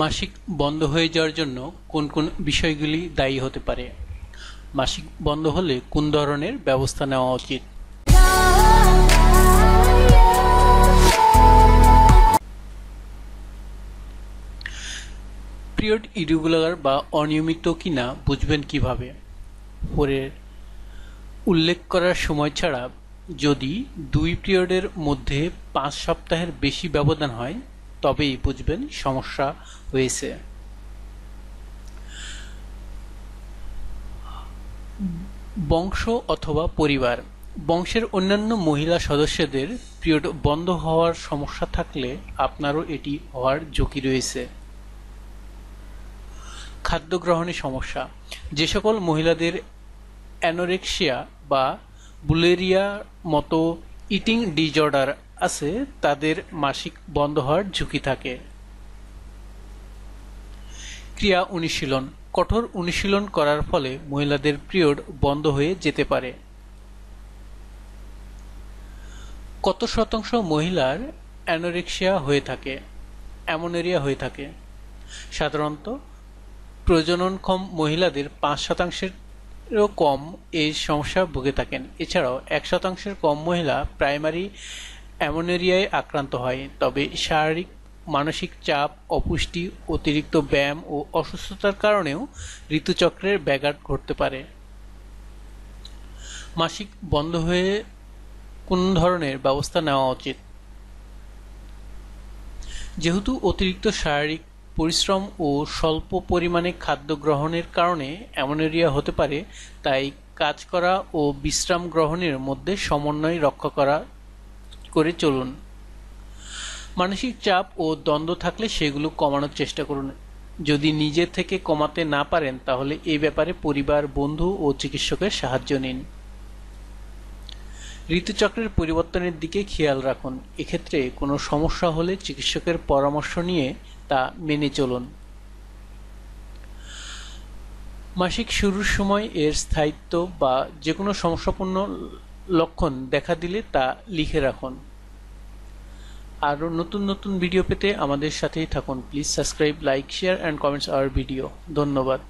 মাসিক বন্ধ হয়ে যাওয়ার জন্য কোন কোন বিষয়গুলি দায়ী হতে পারে মাসিক বন্ধ হলে কোন ধরনের ব্যবস্থা নেওয়া উচিত পিরিয়ড ইরেগুলার বা অনিয়মিত কিনা বুঝবেন কিভাবে পরের উল্লেখ করার সময় ছাড়া যদি দুই পিরিয়ডের মধ্যে পাঁচ সপ্তাহের বেশি ব্যবধান হয় তবেই বুঝবেন সমস্যা হয়েছে বংশ অথবা পরিবার বংশের অন্যান্য মহিলা সদস্যদের পিরিয়ড বন্ধ হওয়ার সমস্যা থাকলে আপনারও এটি হওয়ার ঝুঁকি রয়েছে খাদ্য গ্রহণে সমস্যা যে সকল মহিলাদের অ্যানোরেক্সিয়া বা বুলেরিয়া মতো ইটিং ডিজর্ডার আছে তাদের মাসিক বন্ধ হওয়ার ঝুঁকি থাকে ক্রিয়া অনুশীলন কঠোর অনুশীলন করার ফলে মহিলাদের পিরিয়ড বন্ধ হয়ে যেতে পারে কত শতাংশ মহিলার অ্যানোরিক্সিয়া হয়ে থাকে অ্যামোনেরিয়া হয়ে থাকে সাধারণত প্রজননক্ষম মহিলাদের পাঁচ শতাংশেরও কম এই সমস্যা ভুগে থাকেন এছাড়াও এক শতাংশের কম মহিলা প্রাইমারি অ্যামোনেরিয়ায় আক্রান্ত হয় তবে শারীরিক মানসিক চাপ অপুষ্টি অতিরিক্ত ব্যায়াম ও অসুস্থতার কারণেও ঋতুচক্রের ব্যাঘাত ঘটতে পারে মাসিক বন্ধ হয়ে কোন ধরনের ব্যবস্থা নেওয়া উচিত যেহেতু অতিরিক্ত শারীরিক পরিশ্রম ও স্বল্প পরিমাণে খাদ্য গ্রহণের কারণে অ্যামোনেরিয়া হতে পারে তাই কাজ করা ও বিশ্রাম গ্রহণের মধ্যে সমন্বয় রক্ষা করা করে চলুন মানসিক চাপ ও দ্বন্দ্ব থাকলে সেগুলো কমানোর চেষ্টা করুন যদি নিজে থেকে কমাতে না পারেন তাহলে এই ব্যাপারে পরিবার বন্ধু ও চিকিৎসকের সাহায্য নিন ঋতুচক্রের পরিবর্তনের দিকে খেয়াল রাখুন এক্ষেত্রে কোনো সমস্যা হলে চিকিৎসকের পরামর্শ নিয়ে তা মেনে চলুন মাসিক শুরুর সময় এর স্থায়িত্ব বা যে কোনো সমস্যাপূর্ণ লক্ষণ দেখা দিলে তা লিখে রাখুন আরও নতুন নতুন ভিডিও পেতে আমাদের সাথেই থাকুন please subscribe like share and comments our video ধন্যবাদ